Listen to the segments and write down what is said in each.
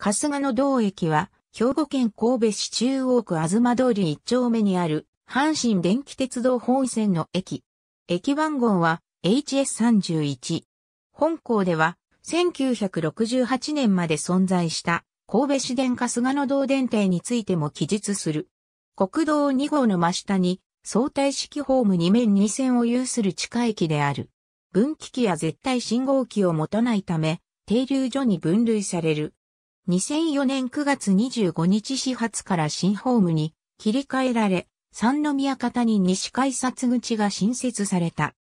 春日野道駅は、兵庫県神戸市中央区東通り1丁目にある、阪神電気鉄道本線の駅。駅番号は HS31。本校では、1968年まで存在した神戸市電春日野道電停についても記述する。国道2号の真下に相対式ホーム2面2線を有する地下駅である。分岐器や絶対信号機を持たないため、停留所に分類される。2004年9月25日始発から新ホームに切り替えられ、三宮方に西改札口が新設された。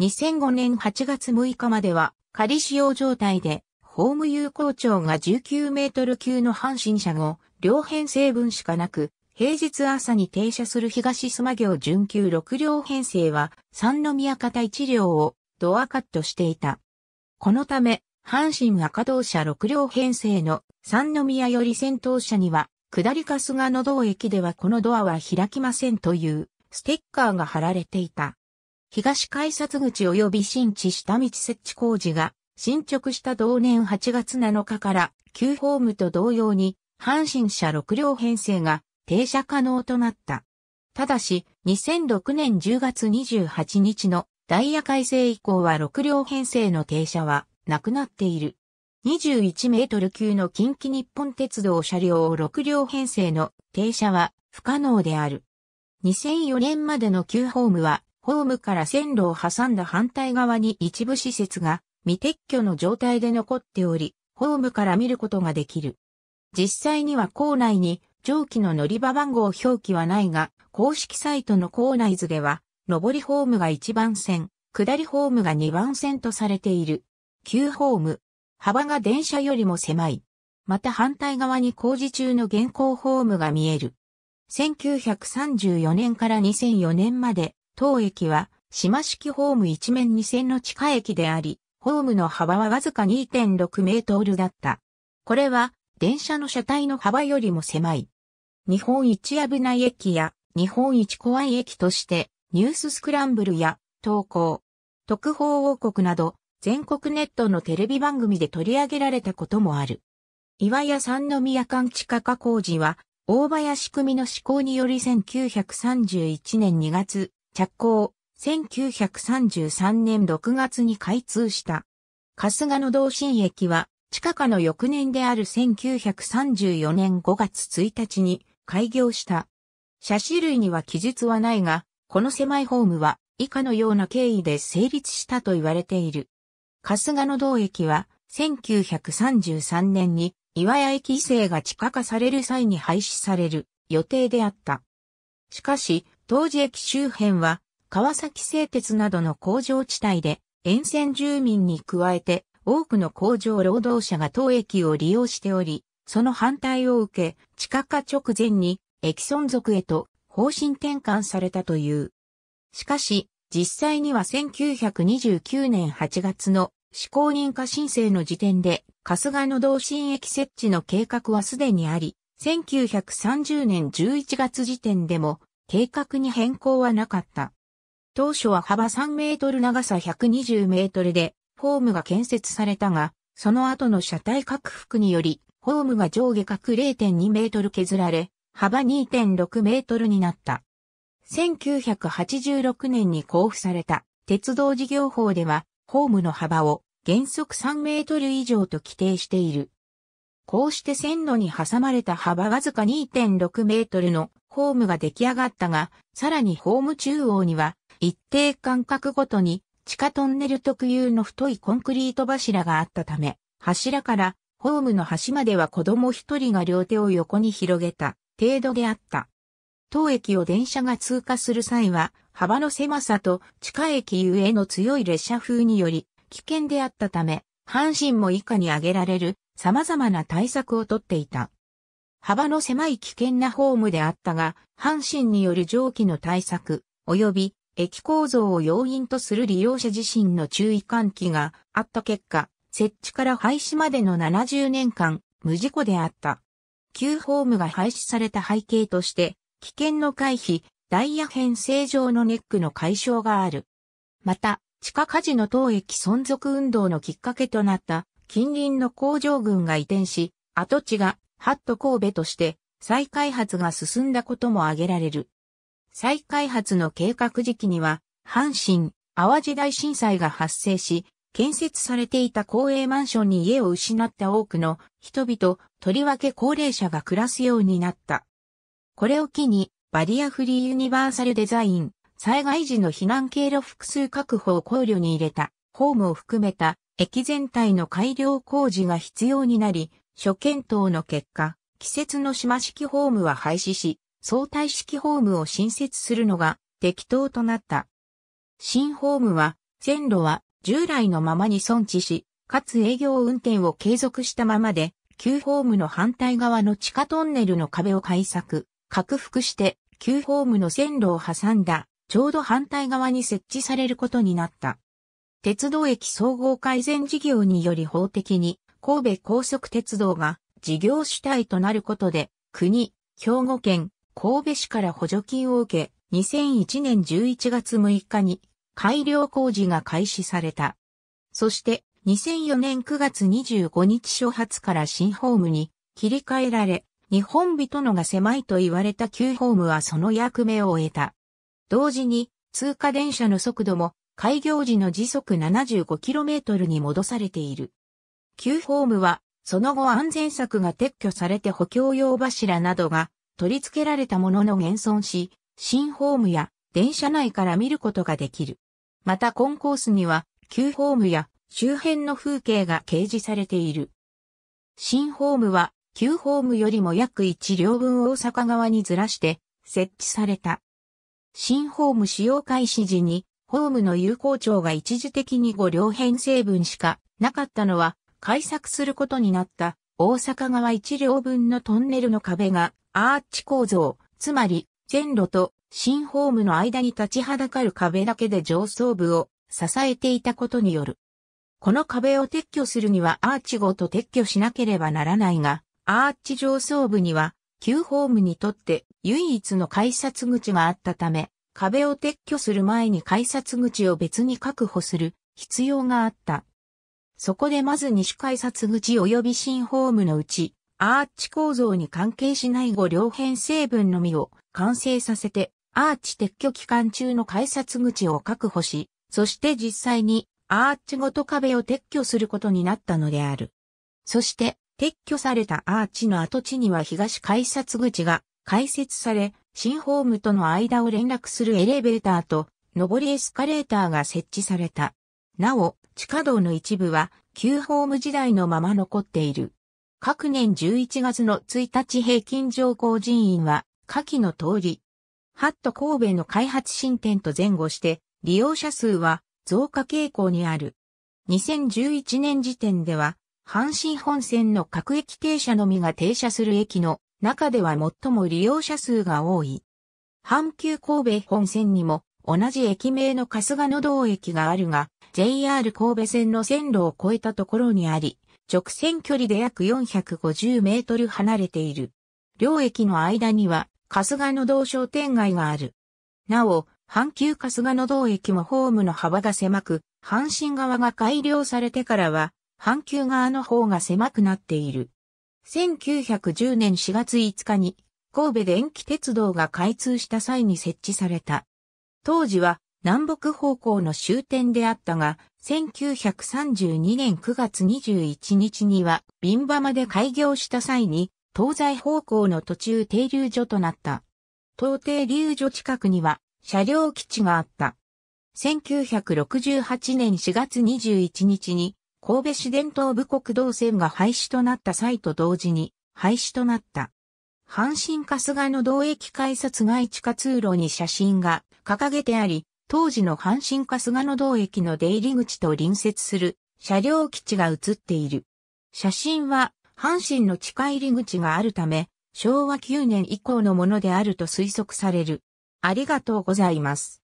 2005年8月6日までは仮使用状態で、ホーム有効長が19メートル級の阪神車後、両編成分しかなく、平日朝に停車する東スマ行準急6両編成は三宮方1両をドアカットしていた。このため、阪神赤道車6両編成の三宮より先頭車には、下り春日野道駅ではこのドアは開きませんというステッカーが貼られていた。東改札口及び新地下道設置工事が進捗した同年8月7日から旧ホームと同様に阪神車6両編成が停車可能となった。ただし、2006年10月28日のダイヤ改正以降は6両編成の停車はなくなっている。21メートル級の近畿日本鉄道車両6両編成の停車は不可能である。2004年までの旧ホームは、ホームから線路を挟んだ反対側に一部施設が未撤去の状態で残っており、ホームから見ることができる。実際には校内に上記の乗り場番号表記はないが、公式サイトの校内図では、上りホームが1番線、下りホームが2番線とされている。旧ホーム。幅が電車よりも狭い。また反対側に工事中の現行ホームが見える。1934年から2004年まで、当駅は島式ホーム一面二線の地下駅であり、ホームの幅はわずか2.6メートルだった。これは電車の車体の幅よりも狭い。日本一危ない駅や日本一怖い駅としてニューススクランブルや投稿、特報王国など全国ネットのテレビ番組で取り上げられたこともある。岩屋三宮間地下化工事は、大林組の施行により1931年2月、着工、1933年6月に開通した。春日野道新駅は、地下化の翌年である1934年5月1日に開業した。写真類には記述はないが、この狭いホームは以下のような経緯で成立したと言われている。春日野道駅は、1933年に岩屋駅移制が地下化される際に廃止される予定であった。しかし、当時駅周辺は、川崎製鉄などの工場地帯で、沿線住民に加えて、多くの工場労働者が当駅を利用しており、その反対を受け、地下化直前に、駅存続へと方針転換されたという。しかし、実際には1929年8月の施行認可申請の時点で、春日野同心駅設置の計画はすでにあり、1930年11月時点でも計画に変更はなかった。当初は幅3メートル長さ120メートルでホームが建設されたが、その後の車体拡幅により、ホームが上下角0.2メートル削られ、幅2.6メートルになった。1986年に交付された鉄道事業法では、ホームの幅を原則3メートル以上と規定している。こうして線路に挟まれた幅わずか2.6メートルのホームが出来上がったが、さらにホーム中央には一定間隔ごとに地下トンネル特有の太いコンクリート柱があったため、柱からホームの端までは子供一人が両手を横に広げた程度であった。当駅を電車が通過する際は、幅の狭さと地下駅ゆえの強い列車風により危険であったため、阪神も以下に挙げられる様々な対策をとっていた。幅の狭い危険なホームであったが、阪神による蒸気の対策、及び駅構造を要因とする利用者自身の注意喚起があった結果、設置から廃止までの70年間、無事故であった。旧ホームが廃止された背景として、危険の回避、ダイヤ編成上のネックの解消がある。また、地下火事の当駅存続運動のきっかけとなった近隣の工場群が移転し、跡地がハット神戸として再開発が進んだことも挙げられる。再開発の計画時期には、阪神、淡路大震災が発生し、建設されていた公営マンションに家を失った多くの人々、とりわけ高齢者が暮らすようになった。これを機に、バリアフリーユニバーサルデザイン、災害時の避難経路複数確保を考慮に入れた、ホームを含めた、駅全体の改良工事が必要になり、初検討の結果、季節の島式ホームは廃止し、相対式ホームを新設するのが適当となった。新ホームは、線路は従来のままに存置し、かつ営業運転を継続したままで、旧ホームの反対側の地下トンネルの壁を改作。拡幅して、旧ホームの線路を挟んだ、ちょうど反対側に設置されることになった。鉄道駅総合改善事業により法的に、神戸高速鉄道が事業主体となることで、国、兵庫県、神戸市から補助金を受け、2001年11月6日に改良工事が開始された。そして2004年9月25日初発から新ホームに切り替えられ、日本人のが狭いと言われた旧ホームはその役目を終えた。同時に、通過電車の速度も、開業時の時速 75km に戻されている。旧ホームは、その後安全策が撤去されて補強用柱などが取り付けられたものの現存し、新ホームや電車内から見ることができる。またコンコースには、旧ホームや周辺の風景が掲示されている。新ホームは旧ホームよりも約1両分大阪側にずらして設置された。新ホーム使用開始時に、ホームの有効長が一時的に5両編成分しかなかったのは、改作することになった大阪側1両分のトンネルの壁がアーチ構造、つまり線路と新ホームの間に立ちはだかる壁だけで上層部を支えていたことによる。この壁を撤去するにはアーチごと撤去しなければならないが、アーチ上層部には、旧ホームにとって唯一の改札口があったため、壁を撤去する前に改札口を別に確保する必要があった。そこでまず西改札口及び新ホームのうち、アーチ構造に関係しない後両辺成分のみを完成させて、アーチ撤去期間中の改札口を確保し、そして実際にアーチごと壁を撤去することになったのである。そして、撤去されたアーチの跡地には東改札口が開設され、新ホームとの間を連絡するエレベーターと上りエスカレーターが設置された。なお、地下道の一部は旧ホーム時代のまま残っている。各年11月の1日平均上降人員は下記の通り、ハット神戸の開発進展と前後して利用者数は増加傾向にある。2011年時点では阪神本線の各駅停車のみが停車する駅の中では最も利用者数が多い。阪急神戸本線にも同じ駅名の春日野道駅があるが、JR 神戸線の線路を越えたところにあり、直線距離で約450メートル離れている。両駅の間には、春日野道商店街がある。なお、阪急春日野道駅もホームの幅が狭く、阪神側が改良されてからは、阪急側の方が狭くなっている。1910年4月5日に神戸電気鉄道が開通した際に設置された。当時は南北方向の終点であったが、1932年9月21日には、瓶場まで開業した際に、東西方向の途中停留所となった。東停留所近くには、車両基地があった。1968年4月21日に、神戸市伝統部国道線が廃止となった際と同時に廃止となった。阪神春日の道駅改札外地下通路に写真が掲げてあり、当時の阪神春日の道駅の出入り口と隣接する車両基地が写っている。写真は阪神の地下入り口があるため、昭和9年以降のものであると推測される。ありがとうございます。